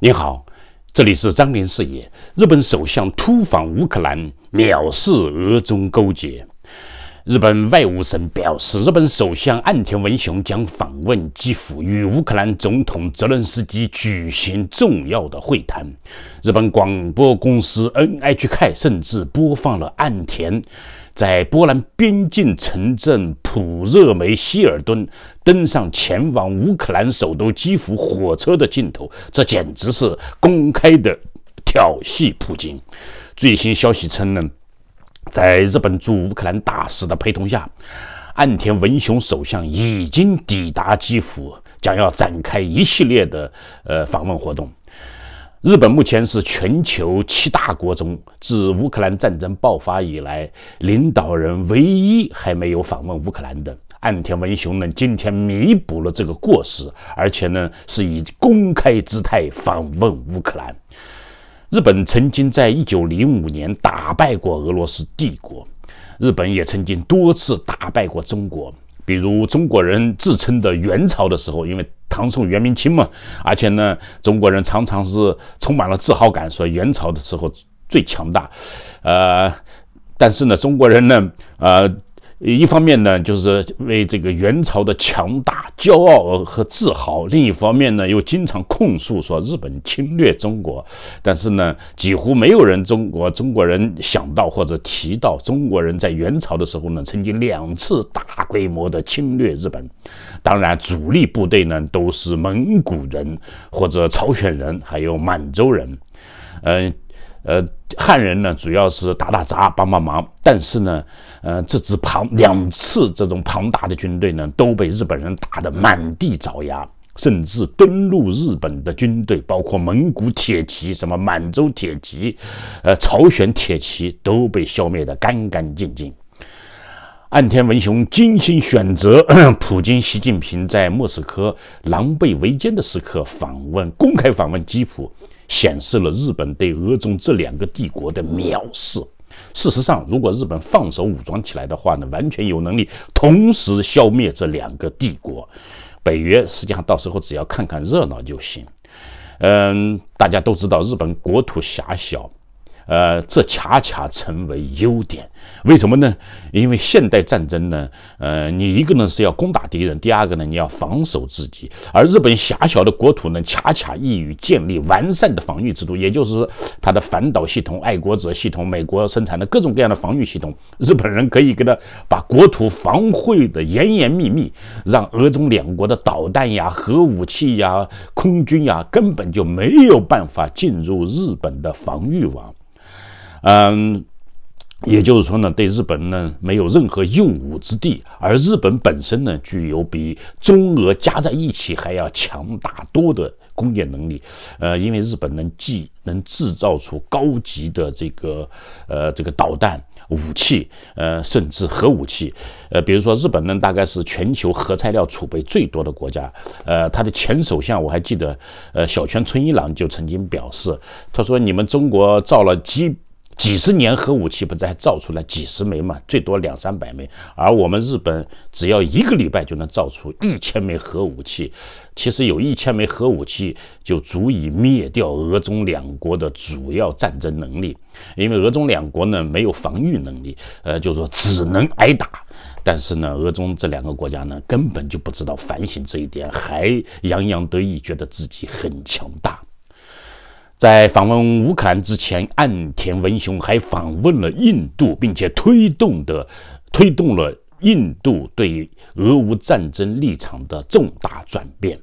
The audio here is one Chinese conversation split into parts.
你好，这里是张林视野。日本首相突访乌克兰，藐视俄中勾结。日本外务省表示，日本首相岸田文雄将访问基辅，与乌克兰总统泽连斯基举行重要的会谈。日本广播公司 NHK 甚至播放了岸田在波兰边境城镇普热梅希尔顿登上前往乌克兰首都基辅火车的镜头，这简直是公开的挑衅。普京最新消息称呢？在日本驻乌克兰大使的陪同下，岸田文雄首相已经抵达基辅，将要展开一系列的呃访问活动。日本目前是全球七大国中，自乌克兰战争爆发以来，领导人唯一还没有访问乌克兰的。岸田文雄呢，今天弥补了这个过失，而且呢，是以公开姿态访问乌克兰。日本曾经在一九零五年打败过俄罗斯帝国，日本也曾经多次打败过中国，比如中国人自称的元朝的时候，因为唐宋元明清嘛，而且呢，中国人常常是充满了自豪感，说元朝的时候最强大，呃，但是呢，中国人呢，呃。一方面呢，就是为这个元朝的强大、骄傲和自豪；另一方面呢，又经常控诉说日本侵略中国。但是呢，几乎没有人，中国中国人想到或者提到中国人在元朝的时候呢，曾经两次大规模的侵略日本。当然，主力部队呢，都是蒙古人或者朝鲜人，还有满洲人。嗯。呃，汉人呢，主要是打打杂、帮帮忙。但是呢，呃，这支庞两次这种庞大的军队呢，都被日本人打得满地找牙。甚至登陆日本的军队，包括蒙古铁骑、什么满洲铁骑、呃朝鲜铁骑，都被消灭得干干净净。岸田文雄精心选择普京、习近平在莫斯科狼狈为奸的时刻访问，公开访问基辅。显示了日本对俄中这两个帝国的藐视。事实上，如果日本放手武装起来的话呢，完全有能力同时消灭这两个帝国。北约实际上到时候只要看看热闹就行。嗯，大家都知道日本国土狭小。呃，这恰恰成为优点，为什么呢？因为现代战争呢，呃，你一个呢是要攻打敌人，第二个呢你要防守自己，而日本狭小的国土呢，恰恰易于建立完善的防御制度，也就是它的反导系统、爱国者系统、美国生产的各种各样的防御系统，日本人可以给他把国土防卫的严严密密，让俄中两国的导弹呀、核武器呀、空军呀，根本就没有办法进入日本的防御网。嗯，也就是说呢，对日本呢没有任何用武之地，而日本本身呢，具有比中俄加在一起还要强大多的工业能力。呃，因为日本能既能制造出高级的这个呃这个导弹武器，呃，甚至核武器。呃，比如说日本呢，大概是全球核材料储备最多的国家。呃，他的前首相我还记得，呃，小泉纯一郎就曾经表示，他说：“你们中国造了几？”几十年核武器不还造出来几十枚嘛，最多两三百枚。而我们日本只要一个礼拜就能造出一千枚核武器。其实有一千枚核武器就足以灭掉俄中两国的主要战争能力，因为俄中两国呢没有防御能力，呃，就是说只能挨打。但是呢，俄中这两个国家呢根本就不知道反省这一点，还洋洋得意，觉得自己很强大。在访问乌克兰之前，岸田文雄还访问了印度，并且推动的推动了印度对俄乌战争立场的重大转变。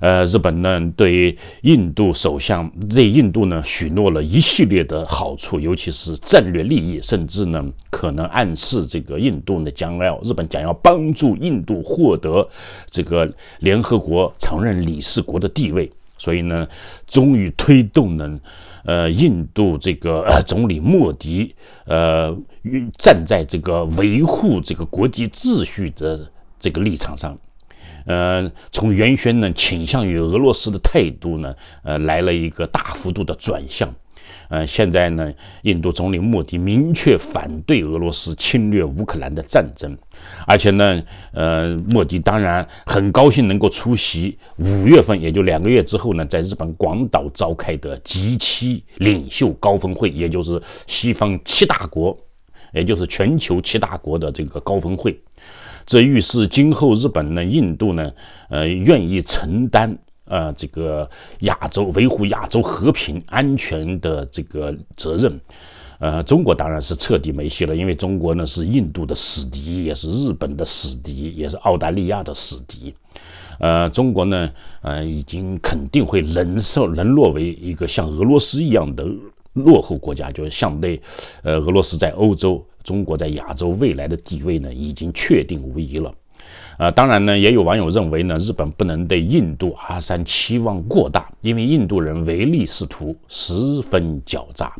呃，日本呢对印度首相对印度呢许诺了一系列的好处，尤其是战略利益，甚至呢可能暗示这个印度呢将要日本将要帮助印度获得这个联合国常任理事国的地位。所以呢，终于推动呢，呃，印度这个总理莫迪，呃，站在这个维护这个国际秩序的这个立场上，呃，从原先呢倾向于俄罗斯的态度呢，呃，来了一个大幅度的转向。嗯，现在呢，印度总理莫迪明确反对俄罗斯侵略乌克兰的战争，而且呢，呃，莫迪当然很高兴能够出席五月份，也就两个月之后呢，在日本广岛召开的 g 七领袖高峰会，也就是西方七大国，也就是全球七大国的这个高峰会，这预示今后日本呢、印度呢，呃，愿意承担。呃，这个亚洲维护亚洲和平安全的这个责任，呃，中国当然是彻底没戏了，因为中国呢是印度的死敌，也是日本的死敌，也是澳大利亚的死敌。呃，中国呢，呃，已经肯定会沦受沦落为一个像俄罗斯一样的落后国家，就是相对，呃，俄罗斯在欧洲，中国在亚洲未来的地位呢，已经确定无疑了。呃，当然呢，也有网友认为呢，日本不能对印度阿三期望过大，因为印度人唯利是图，十分狡诈。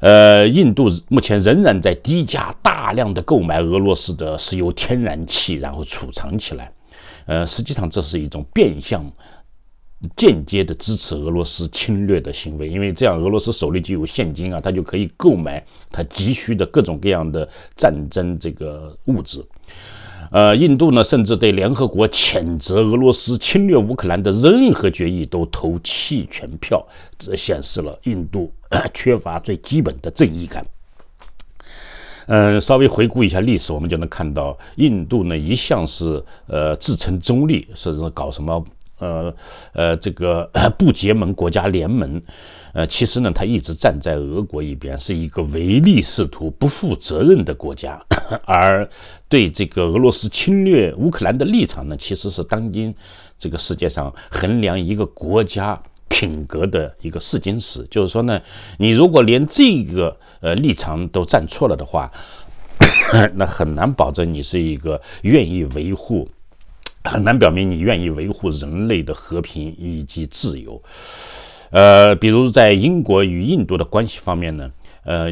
呃，印度目前仍然在低价大量的购买俄罗斯的石油天然气，然后储藏起来。呃，实际上这是一种变相、间接的支持俄罗斯侵略的行为，因为这样俄罗斯手里就有现金啊，他就可以购买他急需的各种各样的战争这个物质。呃，印度呢，甚至对联合国谴责俄罗斯侵略乌克兰的任何决议都投弃权票，这显示了印度 缺乏最基本的正义感。嗯，稍微回顾一下历史，我们就能看到，印度呢一向是呃自称中立，甚至搞什么。呃呃，这个 不结盟国家联盟，呃，其实呢，他一直站在俄国一边，是一个唯利是图、不负责任的国家。而对这个俄罗斯侵略乌克兰的立场呢，其实是当今这个世界上衡量一个国家品格的一个试金石。就是说呢，你如果连这个呃立场都站错了的话，那很难保证你是一个愿意维护。很难表明你愿意维护人类的和平以及自由。呃，比如在英国与印度的关系方面呢，呃，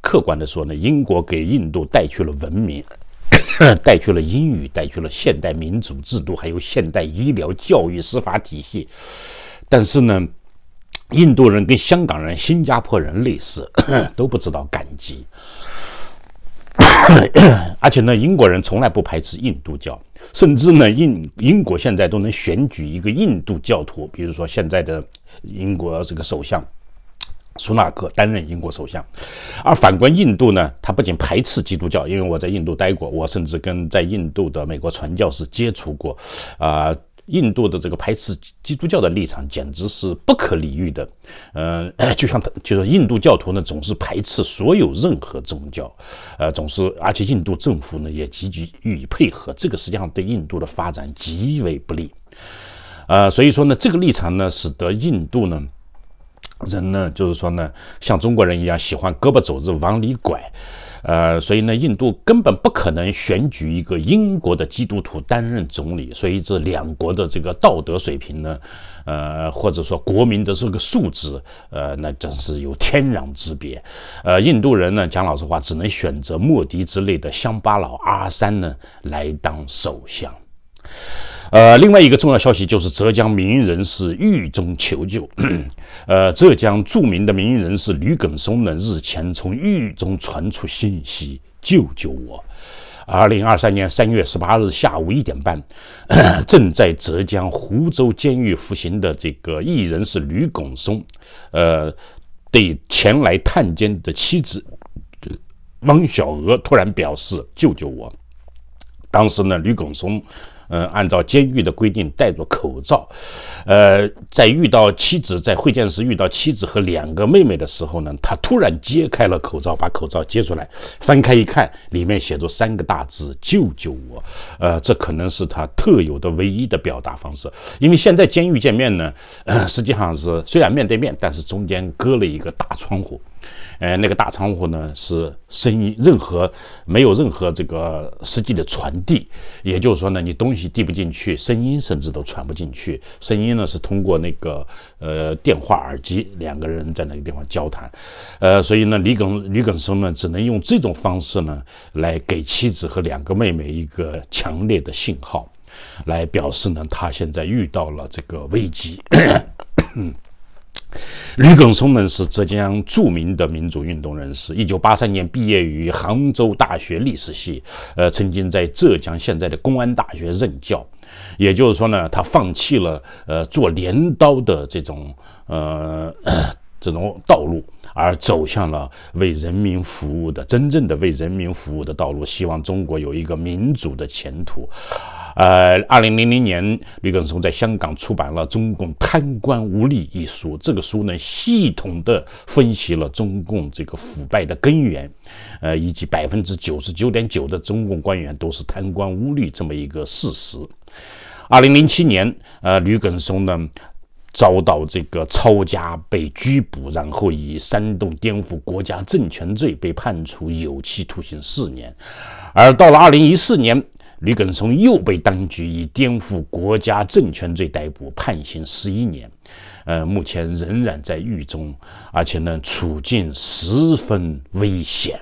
客观的说呢，英国给印度带去了文明，带去了英语，带去了现代民主制度，还有现代医疗、教育、司法体系。但是呢，印度人跟香港人、新加坡人类似，都不知道感激。而且呢，英国人从来不排斥印度教，甚至呢，印英国现在都能选举一个印度教徒，比如说现在的英国这个首相苏纳克担任英国首相。而反观印度呢，他不仅排斥基督教，因为我在印度待过，我甚至跟在印度的美国传教士接触过，啊。印度的这个排斥基督教的立场简直是不可理喻的，呃，就像他就是印度教徒呢，总是排斥所有任何宗教，呃，总是而且印度政府呢也积极予以配合，这个实际上对印度的发展极为不利，呃，所以说呢，这个立场呢使得印度呢人呢就是说呢像中国人一样喜欢胳膊肘子往里拐。呃，所以呢，印度根本不可能选举一个英国的基督徒担任总理。所以这两国的这个道德水平呢，呃，或者说国民的这个素质，呃，那真是有天壤之别。呃，印度人呢，讲老实话，只能选择莫迪之类的乡巴佬阿三呢来当首相。呃，另外一个重要消息就是浙江名人是狱中求救。呃，浙江著名的名人是吕耿松，呢，日前从狱中传出信息，救救我。二零二三年三月十八日下午一点半，正在浙江湖州监狱服刑的这个艺人是吕耿松，呃，对前来探监的妻子汪小娥突然表示救救我。当时呢，吕耿松。嗯，按照监狱的规定戴着口罩，呃，在遇到妻子在会见时遇到妻子和两个妹妹的时候呢，他突然揭开了口罩，把口罩揭出来，翻开一看，里面写着三个大字：“救救我。”呃，这可能是他特有的唯一的表达方式，因为现在监狱见面呢，实际上是虽然面对面，但是中间隔了一个大窗户。呃，那个大窗户呢，是声音任何没有任何这个实际的传递，也就是说呢，你东西递不进去，声音甚至都传不进去。声音呢是通过那个呃电话耳机，两个人在那个地方交谈，呃，所以呢，李耿、李耿生呢，只能用这种方式呢，来给妻子和两个妹妹一个强烈的信号，来表示呢，他现在遇到了这个危机。吕耿松呢是浙江著名的民主运动人士。一九八三年毕业于杭州大学历史系，呃，曾经在浙江现在的公安大学任教。也就是说呢，他放弃了呃做镰刀的这种呃这种道路，而走向了为人民服务的真正的为人民服务的道路。希望中国有一个民主的前途。呃，二零零零年，吕耿松在香港出版了《中共贪官污吏》一书，这个书呢，系统的分析了中共这个腐败的根源，呃，以及百分之九十九点九的中共官员都是贪官污吏这么一个事实。二零零七年，呃，吕耿松呢遭到这个抄家、被拘捕，然后以煽动颠覆国家政权罪被判处有期徒刑四年，而到了二零一四年。吕耿松又被当局以颠覆国家政权罪逮捕，判刑十一年。呃，目前仍然在狱中，而且呢，处境十分危险。